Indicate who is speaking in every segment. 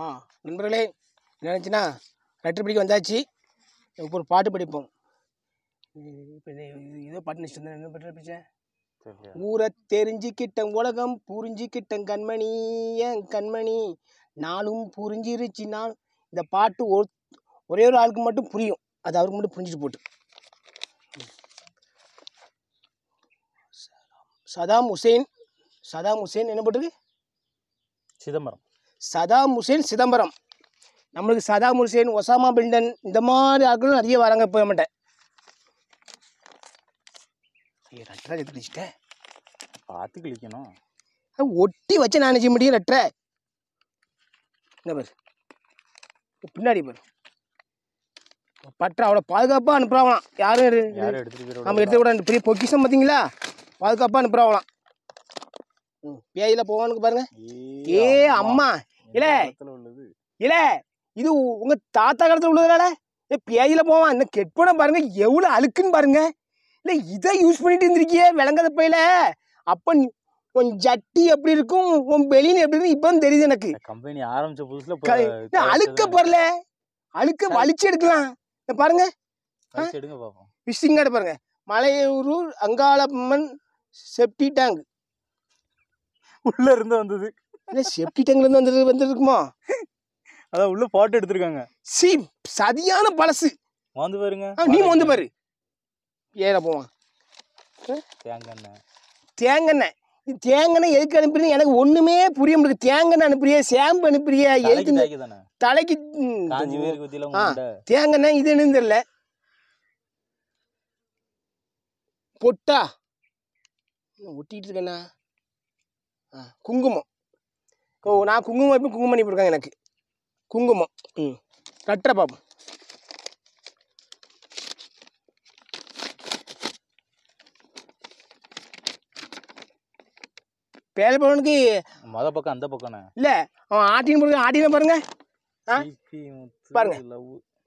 Speaker 1: ஆ நண்பர்களே நினச்சின்னா லெட்டர் படிக்க வந்தாச்சு இப்போ ஒரு பாட்டு படிப்போம் இப்போ ஏதோ பாட்டு நினச்சிட்டு என்ன பாட்டு படித்தேன் ஊரை தெரிஞ்சுக்கிட்டேன் உலகம் புரிஞ்சுக்கிட்டேன் கண்மணி ஏன் கண்மணி நானும் புரிஞ்சிருச்சு நான் இந்த பாட்டு ஒரே ஒரு ஆளுக்கு மட்டும் புரியும் அது அவருக்கு மட்டும் புரிஞ்சிட்டு போட்டு சதாம் ஹுசேன் சதாம் ஹுசேன் என்ன போட்டிருக்கு சிதம்பரம் சதாம் ஹுசேன் சிதம்பரம் நம்மளுக்கு சதாம் ஹுசேன் ஒசாமா பில்டன் இந்த மாதிரி ஆட்களும் நிறைய வராங்க இப்போ மாட்டேன்
Speaker 2: பார்த்து கிழிக்கணும்
Speaker 1: ஒட்டி வச்சு நான் செய்ய முடியும் லெட்டரை என்ன பாரு பின்னாடி பாரு பற்ற அவ்வளோ பாதுகாப்பாக அனுப்புகிறாங்களாம் யாரும் நம்ம எடுத்துக்கூடாது பெரிய பொக்கிஷம் பார்த்தீங்களா பாதுகாப்பாக அனுப்புகிறாங்களாம் பேயில போவானுக்கு பாருங்க ஏ அம்மா இல்ல இல்ல இது உங்க தாத்தா காலத்துல உள்ளதுனால ஏ பேயில போவான் இந்த கெட்படம் பாருங்க எவ்வளவு அழுக்குன்னு பாருங்க இல்ல இதை யூஸ் பண்ணிட்டு இருந்திருக்கியே விளங்காத பையில அப்ப ஜட்டி எப்படி இருக்கும் உன் பெலின் எப்படி இருக்கும் இப்பதான் தெரியுது எனக்கு
Speaker 2: கம்பெனி ஆரம்பிச்ச புதுசுல அழுக்க
Speaker 1: பரல அழுக்க வலிச்சு எடுக்கலாம் பாருங்க பாருங்க மலையூரூர் அங்காளம்மன் செப்டி டேங்க் உள்ள இருந்து வந்தது செப்டி டேங்க்ல இருந்து வந்தது வந்துருக்குமா அதான் உள்ள பாட்டு எடுத்திருக்காங்க சி சதியான பழசு
Speaker 2: வந்து பாருங்க நீ வந்து பாரு ஏற போவான் தேங்காய்
Speaker 1: தேங்காய் தேங்கனை எதுக்கு அனுப்புறீங்க எனக்கு ஒண்ணுமே புரிய முடியல தேங்கனை அனுப்புறியா சேம்பு அனுப்புறியா எதுக்கு தலைக்கு தேங்கனை இது என்ன தெரியல பொட்டா ஒட்டிட்டு இருக்கேண்ணா குங்குமம் ஓ நான் குங்குமம் வைப்பு குங்குமம் பண்ணி கொடுக்காங்க எனக்கு குங்குமம் ம் கட்டுற பார்ப்போம் பேலப்பவனுக்கு
Speaker 2: மொத பக்கம் அந்த பக்கம்ண்ணே இல்லை
Speaker 1: அவன் ஆட்டின்னு பாருங்க ஆட்டின பாருங்க ஆ பாருங்க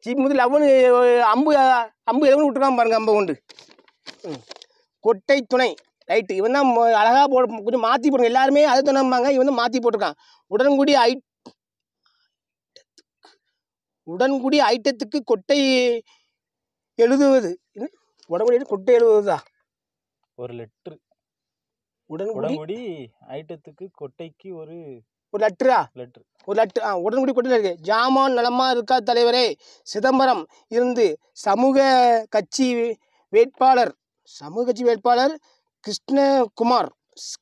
Speaker 1: சீப் முதல் லவ்னு அம்பு அம்பு எவ்வளோ விட்டுருக்கான் பாருங்க அம்பை கொண்டு கொட்டை துணை ரைட்டு இவன் தான் அழகாக போட கொஞ்சம் மாற்றி போடுங்க எல்லாருமே அதை சொன்னாங்க இவன் தான் மாற்றி போட்டிருக்கான் உடன்குடி ஐ உடன்குடி ஐட்டத்துக்கு கொட்டை எழுதுவது உடன்குடி கொட்டை எழுதுவதா ஒரு லெட்ரு உடன்குடி
Speaker 2: ஐட்டத்துக்கு கொட்டைக்கு ஒரு ஒரு லெட்ரா லெட்ரு
Speaker 1: ஒரு லெட்ரு ஆ உடன்குடி கொட்டை இருக்கு ஜாமான் நலமா இருக்கா தலைவரே சிதம்பரம் இருந்து சமூக கட்சி வேட்பாளர் சமூக கட்சி வேட்பாளர் கிருஷ்ணகுமார்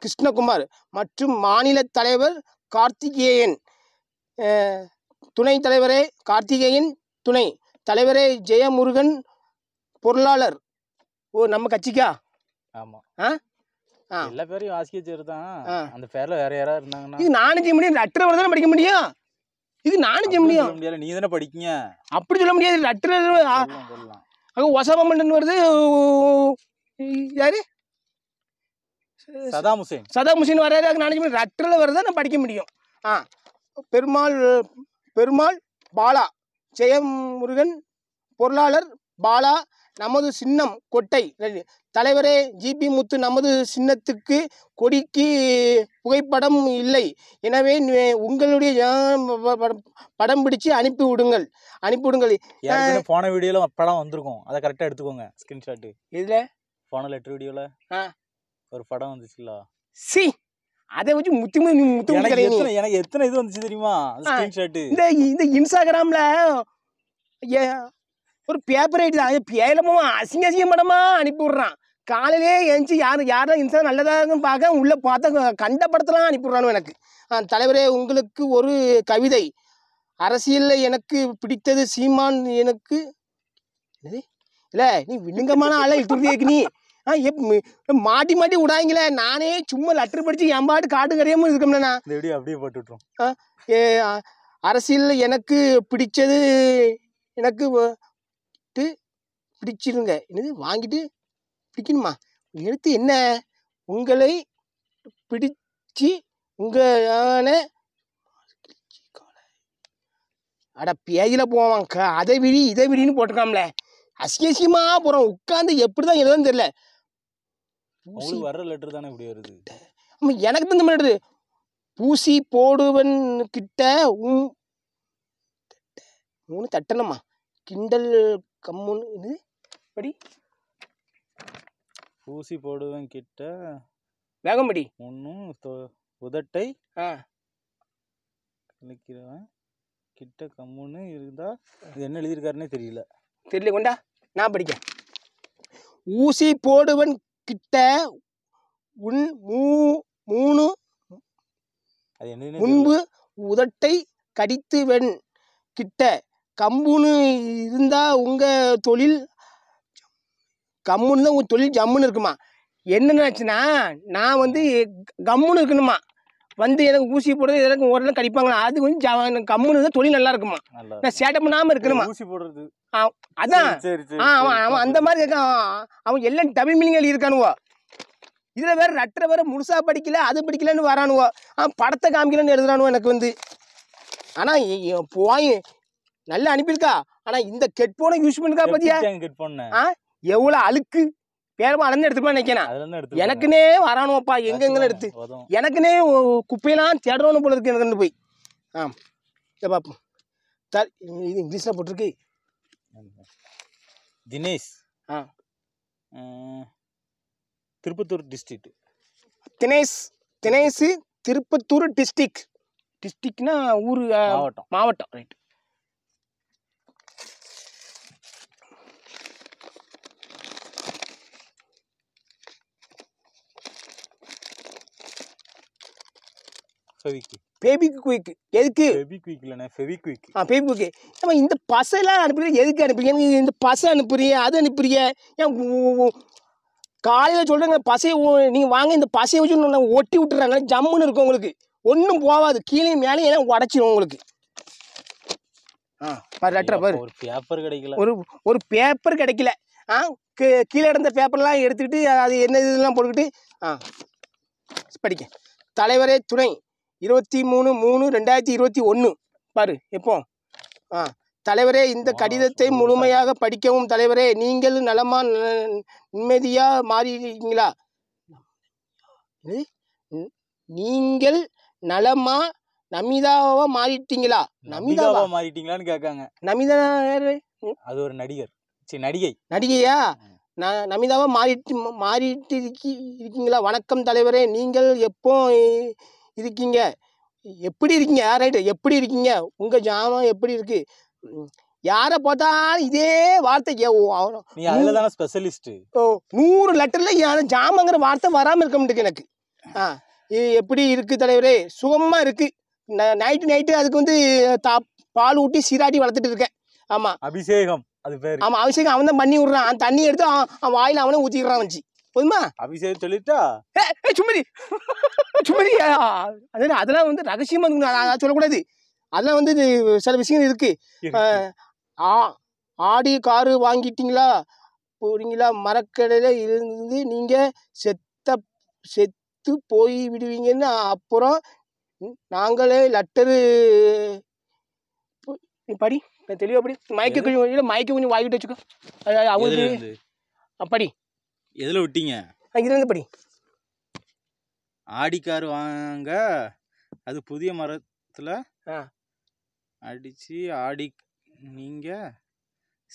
Speaker 1: கிருஷ்ணகுமார் மற்றும் மாநில தலைவர் கார்த்திகேயன் துணை தலைவரே கார்த்திகேயன் துணை தலைவரே ஜெயமுருகன் பொருளாளர் ஓ நம்ம கட்சிக்கா ஆமாம்
Speaker 2: ஆ எல்லா பேரையும் ஆஸ்கிச்சர் தான் அந்த பேர்ல வேற யாரா இருந்தாங்கன்னா இது நானும் செய்ய
Speaker 1: முடியும் லெட்டர் வரை தானே படிக்க முடியும் இது நானும் செய்ய முடியும்
Speaker 2: நீ தானே படிக்கீங்க
Speaker 1: அப்படி சொல்ல முடியாது லெட்டர் அங்கே ஒசபமண்டன் வருது யாரு
Speaker 2: சதாம் ஹுசேன் சதாம்
Speaker 1: ஹுசேன் வர்றாரு அது நினச்சி ரட்டரில் வர்றதை நான் படிக்க முடியும் ஆ பெருமாள் பெருமாள் பாலா ஜெயம் முருகன் பொருளாளர் பாலா நமது சின்னம் கொட்டை தலைவரே ஜிபி முத்து நமது சின்னத்துக்கு கொடிக்கு புகைப்படம் இல்லை எனவே உங்களுடைய படம் பிடிச்சி அனுப்பி விடுங்கள் அனுப்பி விடுங்கள் போன
Speaker 2: வீடியோவில் படம் வந்திருக்கும் அதை கரெக்டாக எடுத்துக்கோங்க ஸ்கிரீன்ஷாட்டு இதில் போன லெட்ரு வீடியோவில் ஒரு படம் வந்துச்சுல
Speaker 1: சி அதை வச்சு முத்தி முத்தி முத்தி எனக்கு எனக்கு
Speaker 2: எத்தனை இது வந்துச்சு தெரியுமா ஸ்கிரீன்ஷாட் இந்த
Speaker 1: இந்த இன்ஸ்டாகிராம்ல ஒரு பேப்பர் ஐடி தான் பேயில போமா அசிங்க அசிங்க படமா அனுப்பி விடுறான் காலையிலே எழுந்துச்சி யார் யாரெல்லாம் இன்ஸ்டா நல்லதாகன்னு பார்க்க உள்ள பார்த்தா கண்ட படத்தெல்லாம் அனுப்பிவிடுறானு எனக்கு தலைவரே உங்களுக்கு ஒரு கவிதை அரசியலில் எனக்கு பிடித்தது சீமான் எனக்கு இல்லை நீ விழுங்கமான ஆளாக இழுத்துருக்கே நீ ஆ எப் மாட்டி மாட்டி விடாங்களே நானே சும்மா லெட்டர் படித்து என் பாட்டு காட்டு கரையாமல் இருக்கோம்லண்ணா
Speaker 2: அப்படியே போட்டுட்றோம்
Speaker 1: ஆ ஏ அரசியல் எனக்கு பிடிச்சது எனக்கு பிடிச்சிருங்க என்னது வாங்கிட்டு பிடிக்கணுமா எடுத்து என்ன உங்களை பிடிச்சி உங்களான அட பேஜில் போவாங்க அதை விரி இதை விரின்னு போட்டிருக்காம்ல அசியசியமாக போகிறோம் உட்காந்து எப்படி தான் எதுவும் தெரில
Speaker 2: உங்களுக்கு வர்ற லெட்டர் தானே இப்படி வருது
Speaker 1: எனக்கு தான் தமிழ் எடுது பூசி போடுவன் கிட்ட மூணு தட்டனம்மா கிண்டல் கம்முன்னு படி
Speaker 2: பூசி போடுவன் கிட்ட வேகம் படி ஒன்றும் உதட்டை ஆ கிழக்கிறவன் கிட்ட கம்முன்னு இருந்தா இது என்ன எழுதியிருக்காருன்னே தெரியல
Speaker 1: தெரியல கொண்டா நான் படிக்க ஊசி போடுவன் கிட்ட உன் மூ மூணு முன்பு உதட்டை கடித்து வெண் கிட்ட கம்புன்னு இருந்தா உங்க தொழில் கம்முன்னு தான் உங்கள் தொழில் ஜம்முன்னு இருக்குமா என்னென்னாச்சுன்னா நான் வந்து கம்முன்னு இருக்கணுமா வந்து எனக்கு ஊசி போடுறது எனக்கு ஓரளவு கடிப்பாங்களா அது கொஞ்சம் கம்முன்னு தான் தொழில் நல்லா இருக்குமா நான் சேட்டை பண்ணாம இருக்கணுமா ஊசி போடுறது அதான் ஆ அவன் அவன் அந்த மாதிரி இருக்கான் அவன் எல்லாம் தமிழ் மீனிங் இருக்கானுவோ இதில் வேற ரட்டரை வேற முழுசா படிக்கல அது படிக்கலன்னு வரானுவோ அவன் படத்தை காமிக்கலன்னு எழுதுறானுவோ எனக்கு வந்து ஆனா போய் நல்லா அனுப்பியிருக்கா ஆனா இந்த கெட்போனை யூஸ் பண்ணிருக்கா பார்த்தியா கெட்போன்னு எவ்வளோ அழுக்கு பேரமா அளந்து எடுத்துப்பா நினைக்கிறேன் எனக்குனே வரானுவப்பா எங்கெங்கன்னு எடுத்து எனக்குன்னே குப்பையெல்லாம் தேடணும் போல இருக்கு எனக்கு போய் ஆ இதை த இது இங்கிலீஷில் போட்டிருக்கு
Speaker 2: தினேஷ் ஆ திருப்பத்தூர் டிஸ்ட்ரிக்ட்
Speaker 1: தினேஷ் தினேஷ் திருப்பத்தூர் டிஸ்ட்ரிக்ட் டிஸ்ட்ரிக்ட்னா ஊர் மாவட்டம் மாவட்டம் ரைட் ஃபெவிக்கு ஃபெவிக்விக் எதுக்கு ஆ நம்ம இந்த பசைலாம் அனுப்புறீங்க எதுக்கு அனுப்புறீங்க இந்த பசை அது ஏன் காலையில் சொல்கிறேங்க பசையை நீங்கள் வாங்க இந்த பசையை வச்சு நான் ஒட்டி விட்டுறாங்க ஜம்முன்னு இருக்கும் உங்களுக்கு ஒன்றும் போகாது கீழே மேலே எல்லாம் உடச்சிடும் உங்களுக்கு
Speaker 2: ஆ பாரு ஒரு பேப்பர் கிடைக்கல ஒரு
Speaker 1: ஒரு பேப்பர் கிடைக்கல ஆ கீழே இடந்த பேப்பர்லாம் எடுத்துக்கிட்டு அது என்ன இதெல்லாம் போட்டுக்கிட்டு ஆ படிக்க தலைவரே துணை இருபத்தி மூணு மூணு ரெண்டாயிரத்தி இருபத்தி ஒன்று பாரு எப்போ ஆ தலைவரே இந்த கடிதத்தை முழுமையாக படிக்கவும் தலைவரே நீங்கள் நலமா நிம்மதியா மாறிடுங்களா நீங்கள் நலமா நமிதாவா மாறிட்டீங்களா நமிதாவா
Speaker 2: மாறிட்டீங்களான்னு கேட்காங்க நமிதா அது ஒரு நடிகர் சரி நடிகை நடிகையா
Speaker 1: நான் நமிதாவா மாறிட்டு மாறிட்டு இருக்கீங்களா வணக்கம் தலைவரே நீங்கள் எப்போ இருக்கீங்க எப்படி இருக்கீங்க ரைட்டு எப்படி இருக்கீங்க உங்கள் ஜாமம் எப்படி இருக்குது யாரை பார்த்தாலும் இதே வார்த்தை நீ தானே ஸ்பெஷலிஸ்ட்டு ஓ நூறு லெட்டரில் யாரும் ஜாமங்கிற வார்த்தை வராமல் இருக்க முடியுது எனக்கு ஆ இது எப்படி இருக்குது தலைவரே சுகமாக இருக்குது நைட்டு நைட்டு அதுக்கு வந்து தா பால் ஊட்டி சீராட்டி வளர்த்துட்டு இருக்கேன் ஆமாம்
Speaker 2: அபிஷேகம் அது பேர்
Speaker 1: ஆமாம் அபிஷேகம் அவன் தான் பண்ணி விட்றான் தண்ணி எடுத்து அவன் வாயில் அவனே ஊற்றிடுறான் வச்சு போதுமா
Speaker 2: அபிஷேகம் சொல்லிட்டா
Speaker 1: சும்மதி சும்மதி அதெல்லாம் அதெல்லாம் வந்து ரகசியமா இருக்குங்க சொல்லக்கூடாது அதெல்லாம் வந்து சில விஷயங்கள் இருக்கு ஆடி காரு வாங்கிட்டீங்களா போறீங்களா மரக்கடையில் இருந்து நீங்கள் செத்த செத்து போய் விடுவீங்கன்னு அப்புறம் நாங்களே லெட்டரு படி தெளிவாக படி மயக்க கொஞ்சம் மயக்க கொஞ்சம் வாங்கிட்டு வச்சுக்கோ அவங்களுக்கு படி எதில் விட்டீங்க இருந்து படி
Speaker 2: ஆடிக்காரு வாங்க அது புதிய மரத்தில் அடித்து ஆடி நீங்கள்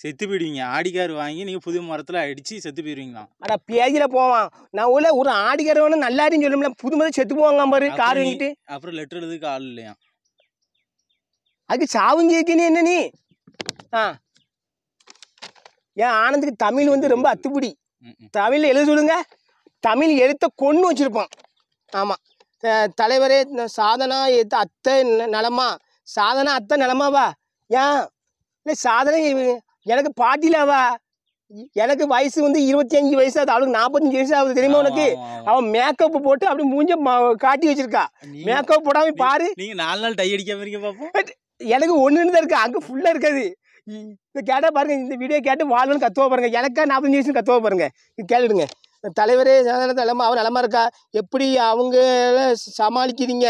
Speaker 2: செத்து போயிடுவீங்க ஆடிக்கார் வாங்கி நீங்கள் புது மரத்தில் அடித்து செத்து போயிடுவீங்களாம்
Speaker 1: அட பேஜில் போவான் நான் உள்ள ஒரு ஆடிக்கார் வேணும் சொல்ல முடியல புது மரம் செத்து போவாங்க பாரு கார் வாங்கிட்டு
Speaker 2: அப்புறம் லெட்டர் எழுதுக்கு ஆள் இல்லையா
Speaker 1: அதுக்கு சாவும் ஜெயிக்கணும் என்ன நீ ஆ ஏன் ஆனந்துக்கு தமிழ் வந்து ரொம்ப அத்துப்பிடி தமிழ் எழுத சொல்லுங்க தமிழ் எழுத்த கொண்டு வச்சுருப்பான் ஆமாம் தலைவரே சாதனா எது அத்தை நலமா சாதனா அத்தை நலமாவா ஏன் இல்லை சாதனை எனக்கு பாட்டிலாவா எனக்கு வயசு வந்து இருபத்தி அஞ்சு வயசு ஆகுது அவளுக்கு நாற்பத்தஞ்சு வயசு ஆகுது தெரியுமா உனக்கு அவன் மேக்கப் போட்டு அப்படி மூஞ்ச காட்டி வச்சிருக்கா மேக்கப் போடாம பாரு
Speaker 2: நீங்க நாலு நாள் டை
Speaker 1: எனக்கு ஒண்ணு தான் இருக்கு அங்கே ஃபுல்லாக இருக்காது இந்த கேட்டால் பாருங்கள் இந்த வீடியோ கேட்டு வாழ்வன் கத்துவ பாருங்கள் எனக்கா நாற்பத்தஞ்சு வயசு கத்துவ பாருங்கள் கேளுடுங்க தலைவரே நிலமா அவன் நிலமா இருக்கா எப்படி அவங்க சமாளிக்கிறீங்க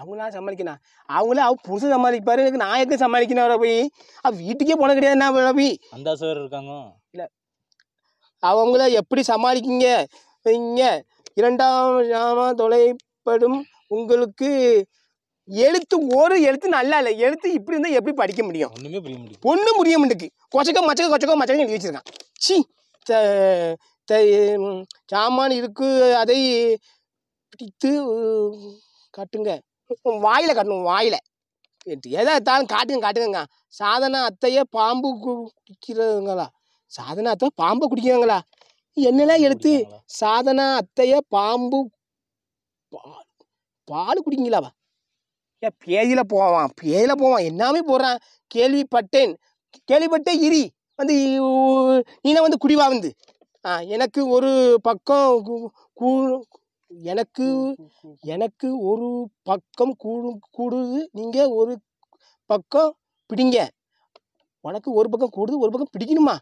Speaker 1: அவங்களாம் சமாளிக்கணும் அவங்களே அவ புதுசு சமாளிப்பாரு எனக்கு நான் எதுவும் சமாளிக்கணும் அவரை போய் அவள் வீட்டுக்கே போன கிடையாது நான் போய்
Speaker 2: அந்த சார் இருக்காங்க
Speaker 1: இல்லை அவங்கள எப்படி சமாளிக்கீங்க நீங்கள் இரண்டாம் தொலைப்படும் உங்களுக்கு எழுத்து ஒரு எழுத்து நல்லா இல்லை எழுத்து இப்படி இருந்தால் எப்படி படிக்க முடியும் ஒன்றுமே புரிய முடியும் ஒன்றும் புரிய முடியுக்கு கொச்சக்க மச்சக்க கொச்சக்க மச்சக்க எழுதி வச்சிருக்கான் சி சாமான் இருக்கு அதை பிடித்து காட்டுங்க வாயில் கட்டணும் வாயில் எதை தாலும் காட்டுங்க காட்டுங்க சாதனா அத்தைய பாம்பு குடிக்கிறதுங்களா சாதனா அத்தை பாம்பு குடிக்கிறாங்களா என்னெல்லாம் எடுத்து சாதனா அத்தைய பாம்பு பால் பால் குடிக்கீங்களாவா ஏன் பேஜில் போவான் பேஜில் போவான் என்னாமே போடுறான் கேள்விப்பட்டேன் கேள்விப்பட்டே இரி வந்து நீனை வந்து குடிவா வந்து ஆ எனக்கு ஒரு பக்கம் எனக்கு எனக்கு ஒரு பக்கம் கூடு கூடுது நீங்கள் ஒரு பக்கம் பிடிங்க உனக்கு ஒரு பக்கம் கூடுது ஒரு பக்கம் பிடிக்கணுமா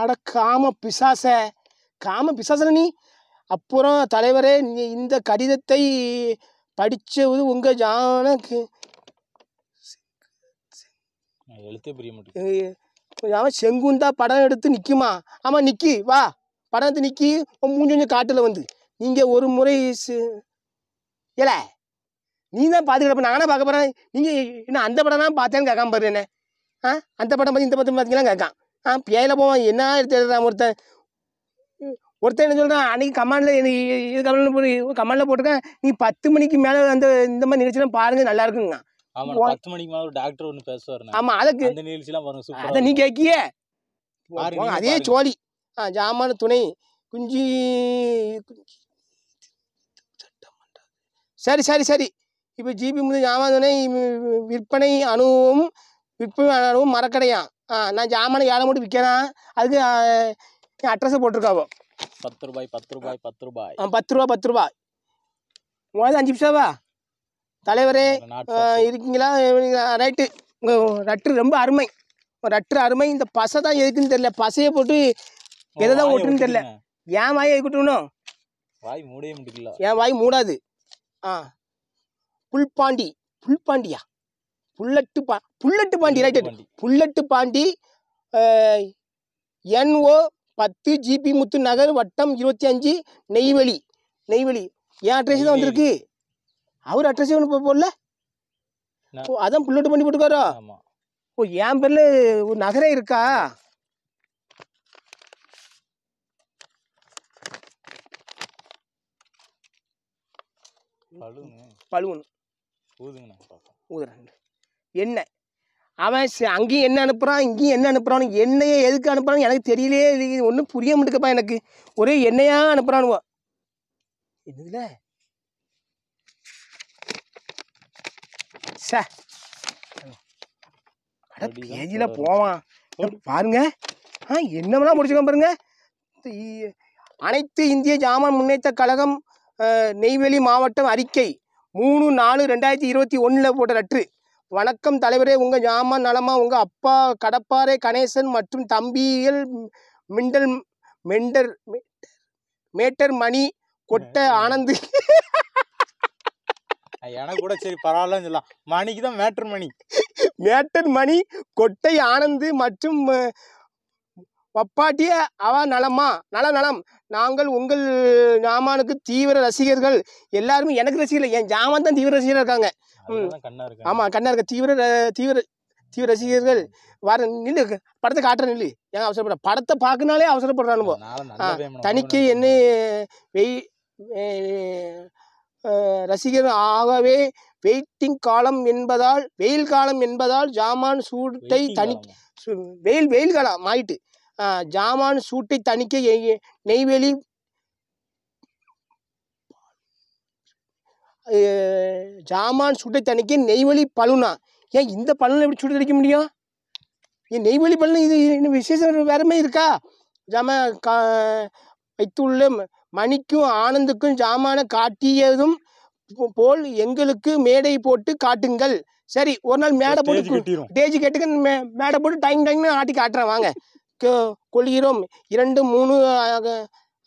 Speaker 1: அட காம பிசாச காம பிசாசன நீ அப்புறம் தலைவரே இந்த கடிதத்தை படித்தது உங்கள் ஜானக்கு எழுத்தே புரிய மாட்டேன் செங்குந்தா படம் எடுத்து நிற்குமா ஆமாம் நிற்கி வா படம் எடுத்து நிற்கி மூஞ்சி கொஞ்சம் காட்டில் வந்து நீங்கள் ஒரு முறை ஏல நீ தான் பார்த்துக்கிட்டப்ப நானே பார்க்க போகிறேன் நீங்கள் என்ன அந்த படம் தான் பார்த்தேன்னு கேட்காம பாரு என்ன ஆ அந்த படம் பார்த்து இந்த படத்தை பார்த்தீங்கன்னா கேட்கான் ஆ பேயில போவான் என்ன எடுத்து எழுதுறான் ஒருத்தன் ஒருத்தன் என்ன சொல்கிறான் அன்றைக்கி கமாண்டில் இது இது கமெண்டில் போய் போட்டிருக்கேன் நீ பத்து மணிக்கு மேலே அந்த இந்த மாதிரி நிகழ்ச்சிலாம் பாருங்கள் நல்லா இருக்குங்க பத்து
Speaker 2: மணிக்கு மேலே ஒரு டாக்டர் ஒன்று பேசுவார் ஆமாம் அதுக்கு அந்த அதை நீ கேட்கியே அதே சோழி
Speaker 1: ஆ ஜாமான துணை குஞ்சு சரி சரி சரி இப்போ ஜிபி முதல் ஜாமான் துணை விற்பனை அணுவும் விற்பனை அணுவும் மரக்கடையான் ஆ நான் ஜாமானை ஏழை மட்டும் விற்கிறேன் அதுக்கு அட்ரஸை போட்டிருக்காவோ
Speaker 2: பத்து ரூபாய் பத்து ரூபாய் பத்து ரூபாய்
Speaker 1: ஆ பத்து ரூபா பத்து ரூபாய் உங்களது அஞ்சு நிமிஷாவா தலைவரே இருக்கீங்களா ரைட்டு ரட்டு ரொம்ப அருமை ரட்டு அருமை இந்த பசை தான் எதுக்குன்னு தெரியல பசையை போட்டு
Speaker 2: எதை தான் ஓட்டுன்னு தெரியல
Speaker 1: ஏன் வாயை இருக்கட்டும்
Speaker 2: வாய் மூடவே முடியல ஏன் வாய்
Speaker 1: மூடாது ஆ புல்பாண்டி புல்பாண்டியா புல்லட்டு பா bullet Pandi right bullet Pandi no பத்து ஜிபி முத்து நகர் வட்டம் இருபத்தி அஞ்சு நெய்வேலி நெய்வேலி என் அட்ரஸ் தான் வந்திருக்கு அவர் அட்ரஸ் ஒன்று போடல ஓ அதான் புல்லட் பண்ணி போட்டுக்காரோ ஓ என் பேரில் ஒரு நகரே இருக்கா பழுவன் ஊதுங்கண்ணா என்ன அவன் அங்கேயும் என்ன அனுப்புகிறான் இங்கேயும் என்ன அனுப்புகிறான் என்னையே எதுக்கு அனுப்புகிறான்னு எனக்கு தெரியலையே இது ஒன்றும் புரிய முடிக்கப்பா எனக்கு ஒரே என்னையா அனுப்புகிறானுவோ என்னதுல சே பேஜில் போவான் பாருங்க ஆ என்னவெல்லாம் முடிச்சுக்க பாருங்க அனைத்து இந்திய ஜாமான் முன்னேற்ற கழகம் நெய்வேலி மாவட்டம் அறிக்கை மூணு நாலு ரெண்டாயிரத்தி இருபத்தி ஒன்றில் போட்ட லட்டு வணக்கம் தலைவரே உங்கள் ஞாமா நலமா உங்கள் அப்பா கடப்பாறை கணேசன் மற்றும் தம்பியில் மிண்டல் மெண்டர் மேட்டர் மணி கொட்ட ஆனந்து
Speaker 2: எனக்கு கூட சரி பரவாயில்லன்னு சொல்லலாம் மணிக்கு தான் மேட்டர் மணி
Speaker 1: மேட்டர் மணி கொட்டை ஆனந்து மற்றும் பப்பாட்டிய அவ நலமா நல நலம் நாங்கள் உங்கள் ஜாமானுக்கு தீவிர ரசிகர்கள் எல்லாருமே எனக்கு ரசிகர்கள் என் ஜாமான் தான் தீவிர ரசிகர் இருக்காங்க ஆமாம் கண்ணா இருக்க தீவிர தீவிர தீவிர ரசிகர்கள் வர நில்லு படத்தை காட்டுற நில்லு ஏன் அவசரப்பட படத்தை பார்க்கனாலே அவசரப்படுறானுவோம் தணிக்கை என்ன வெய் ரசிகர் ஆகவே வெயிட்டிங் காலம் என்பதால் வெயில் காலம் என்பதால் ஜாமான் சூட்டை தனி வெயில் வெயில் காலம் ஆயிட்டு ஜாமான் சூட்டை தணிக்க நெய்வேலி ஜாமான் சூட்டை தணிக்க நெய்வேலி பழுனா ஏன் இந்த பழனில் எப்படி சுட்டு தணிக்க முடியும் ஏன் நெய்வேலி பழனி இது இன்னும் விசேஷம் வேறமே இருக்கா ஜாம கா வைத்துள்ள மணிக்கும் ஆனந்துக்கும் ஜாமான காட்டியதும் போல் எங்களுக்கு மேடை போட்டு காட்டுங்கள் சரி ஒரு நாள் மேடை போட்டு டேஜ் கேட்டுக்க மேடை போட்டு டைம் டைம் ஆட்டி காட்டுறேன் வாங்க கொள்கிறோம் இரண்டு மூணு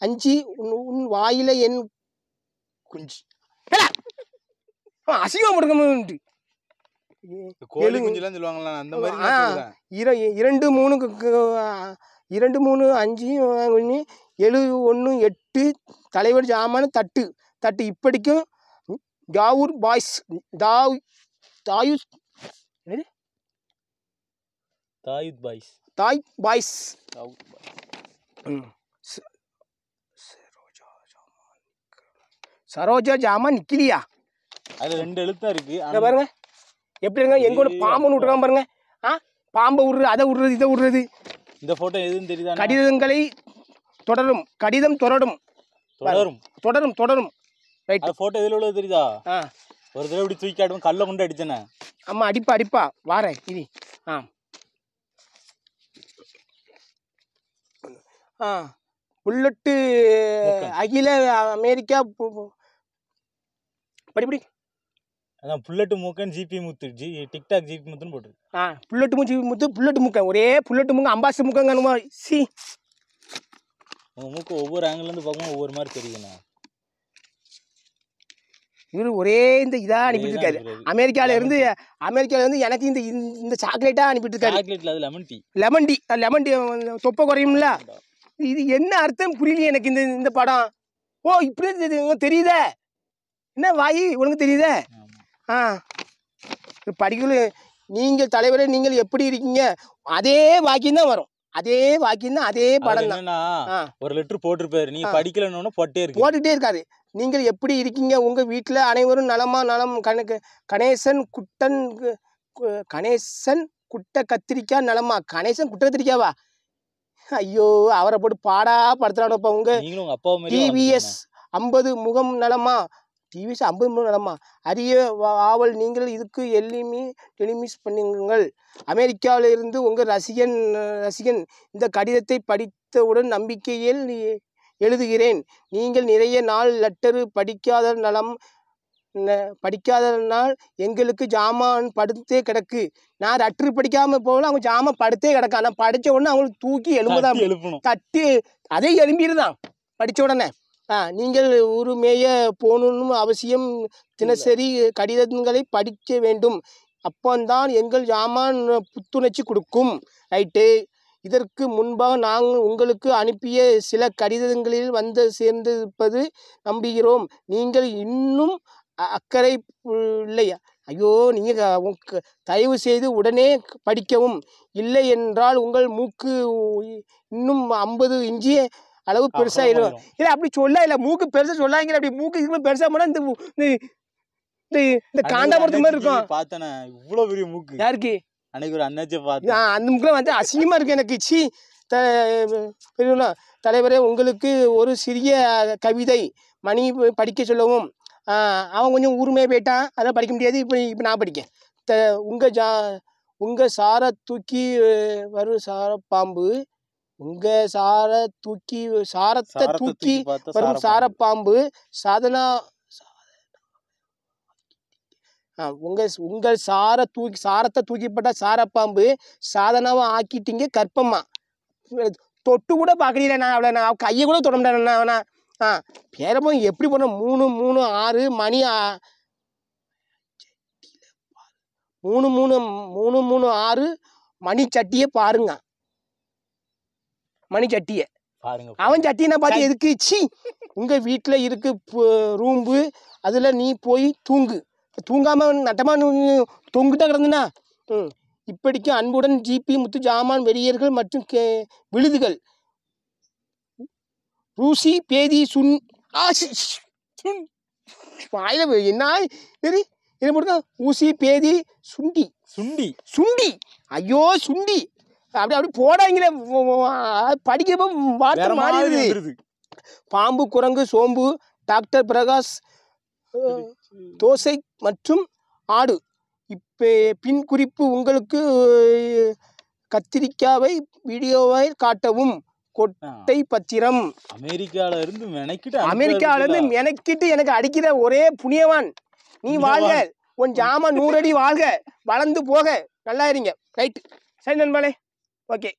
Speaker 1: அஞ்சு உன் வாயில என் குஞ்சு அசிங்கம் முடுக்கமுண்டு இரண்டு மூணு இரண்டு மூணு அஞ்சு ஒன்று எழு ஒன்று எட்டு தலைவர் ஜாமான் தட்டு தட்டு இப்படிக்கும் ஜாவூர் பாய்ஸ் தாவ் தாயு
Speaker 2: தாயுத் பாய்ஸ்
Speaker 1: தாய் பாய்ஸ் சரோஜா ஜாமா நிக்கிலியா
Speaker 2: அது ரெண்டு எழுத்தா இருக்கு அதை பாருங்க
Speaker 1: எப்படி இருங்க ஒரு பாம்புன்னு விட்டுருக்கான் பாருங்க ஆ பாம்பை விடுறது அதை விடுறது இதை விடுறது
Speaker 2: இந்த ஃபோட்டோ எதுவும் தெரியுதா கடிதங்களை
Speaker 1: தொடரும் கடிதம் தொடரும் தொடரும் தொடரும் தொடரும்
Speaker 2: ரைட் ஃபோட்டோ எதுல உள்ளது தெரியுதா ஆ ஒரு தடவை இப்படி தூக்கி ஆடுவோம் கல்லை கொண்டு அடிச்சேனே
Speaker 1: ஆமாம் அடிப்பா அடிப்பா வாரேன் இது ஆ புல்லட்டு அகில அமெரிக்கா படிப்படி
Speaker 2: அதான் bullet Mookan GP Muthu ji TikTok GP முத்துன்னு போட்டு
Speaker 1: ஆ bullet GP Muthu bullet Mookan ஒரே புல்லட்டு மூக்கம் அம்பாசி மூக்கங்கணுமா சி
Speaker 2: உங்கள் மூக்கு ஒவ்வொரு ஆங்கிலேருந்து பார்க்கும்போது ஒவ்வொரு மாதிரி தெரியுண்ணா
Speaker 1: இவரு ஒரே இந்த இதாக அனுப்பிட்டு இருக்காரு அமெரிக்கால இருந்து அமெரிக்கால இருந்து எனக்கு இந்த இந்த சாக்லேட்டாக அனுப்பிட்டு இருக்காரு lemon tea lemon tea lemon tea தொப்பை குறையும்ல இது என்ன அர்த்தம் புரியல எனக்கு இந்த இந்த படம் ஓ இப்படி தெரியுதே என்ன வாயி உனக்கு தெரியுதே ஆ படிக்கல நீங்கள் தலைவரே நீங்கள் எப்படி இருக்கீங்க அதே வாக்கியம் தான் வரும் அதே வாக்கியம் தான் அதே படம் தான்
Speaker 2: ஒரு லிட்டர் போட்டிருப்பாரு நீ படிக்கலன்னு போட்டே இருக்கு
Speaker 1: போட்டுட்டே இருக்காரு நீங்கள் எப்படி இருக்கீங்க உங்க வீட்டில் அனைவரும் நலமா நலம் கணக்கு கணேசன் குட்டன் கணேசன் குட்டை கத்திரிக்காய் நலமா கணேசன் குட்ட கத்திரிக்காவா ஐயோ அவரை போட்டு பாடா படுத்துறாடப்பா உங்க டிவிஎஸ் ஐம்பது முகம் நலமா டிவிஎஸ் ஐம்பது முகம் நலமா அரிய ஆவல் நீங்கள் இதுக்கு எளிமி டெலிமிஸ் பண்ணுங்கள் அமெரிக்காவிலிருந்து உங்கள் ரசிகன் ரசிகன் இந்த கடிதத்தை படித்தவுடன் நம்பிக்கையில் எழுதுகிறேன் நீங்கள் நிறைய நாள் லெட்டரு படிக்காத நலம் படிக்காதனால் எங்களுக்கு ஜாமான் படுத்தே கிடக்கு நான் ரட்ரு படிக்காம போகல அவங்க ஜாமான் படுத்தே கிடக்கு ஆனால் படித்த உடனே அவங்களுக்கு தூக்கி எழும்புதான் எழுப்பணும் தட்டி அதே எழும்பிடுதான் படித்த உடனே ஆ நீங்கள் உரிமைய போகணும்னு அவசியம் தினசரி கடிதங்களை படிக்க வேண்டும் அப்போந்தான் எங்கள் ஜாமான் புத்துணர்ச்சி கொடுக்கும் ரைட்டு இதற்கு முன்பாக நாங்கள் உங்களுக்கு அனுப்பிய சில கடிதங்களில் வந்து சேர்ந்திருப்பது நம்புகிறோம் நீங்கள் இன்னும் அக்கறை இல்லையா ஐயோ நீங்கள் தயவு செய்து உடனே படிக்கவும் இல்லை என்றால் உங்கள் மூக்கு இன்னும் ஐம்பது இஞ்சி அளவு பெருசாயிடும் இருக்கும் இல்லை அப்படி சொல்ல இல்லை மூக்கு பெருசாக சொல்லாங்க அப்படி மூக்கு இதுக்கு பெருசாக போனால் இந்த இந்த காண்டாமரத்து மாதிரி இருக்கும்
Speaker 2: பார்த்தேனே இவ்வளோ பெரிய மூக்கு யாருக்கு அன்னைக்கு ஒரு அண்ணாச்சி
Speaker 1: அந்த மூக்கில் வந்து அசிங்கமாக இருக்கு எனக்கு சி தலைவரே உங்களுக்கு ஒரு சிறிய கவிதை மணி படிக்க சொல்லவும் அவன் கொஞ்சம் உரிமையாக போயிட்டான் அதெல்லாம் படிக்க முடியாது இப்போ இப்போ நான் படிக்கேன் த உங்கள் ஜா உங்கள் சாரை தூக்கி வரும் சார பாம்பு உங்க சாரை தூக்கி சாரத்தை தூக்கி வரும் சார பாம்பு சாதனா உங்க உங்கள் சாரை தூக்கி சாரத்தை தூக்கிப்பட்ட சாரப்பாம்பு சாதனாவை ஆக்கிட்டீங்க கற்பமா தொட்டு கூட பார்க்கல நான் அவளை நான் கையை கூட தொடமுடியா நான் ஆ பேரமும் எப்படி பண்ண மூணு மூணு ஆறு மணி மூணு மூணு மூணு மூணு ஆறு மணி சட்டியை பாருங்க மணி சட்டியை பாருங்க அவன் சட்டியை பார்த்து எதுக்கு சி உங்கள் வீட்டில் இருக்கு ரூம்பு அதில் நீ போய் தூங்கு தூங்காமல் நட்டமாக தூங்கிட்டா கிடந்துனா ம் இப்படிக்கு அன்புடன் ஜிபி முத்து ஜாமான் வெறியர்கள் மற்றும் கே விழுதுகள் ரூசி பேதி சுன் ஆ சுன் வாயில என்ன சரி என்ன போட்டு ஊசி பேதி சுண்டி சுண்டி சுண்டி ஐயோ சுண்டி அப்படி அப்படி போடாங்களே படிக்கிறப்ப வார்த்தை மாறி பாம்பு குரங்கு சோம்பு டாக்டர் பிரகாஷ் தோசை மற்றும் ஆடு இப்போ பின் குறிப்பு உங்களுக்கு கத்திரிக்காவை வீடியோவை காட்டவும் கொட்டை பத்திரம்
Speaker 2: அமெரிக்கால
Speaker 1: இருந்து மெனக்கிட்டு அமெரிக்கால இருந்து மெனக்கிட்டு எனக்கு அடிக்கிற ஒரே புனியவான் நீ வாழ்க உன் ஜாமான் நூறடி வாழ்க வளர்ந்து போக நல்லா இருங்க ரைட் சரி நண்பாளே ஓகே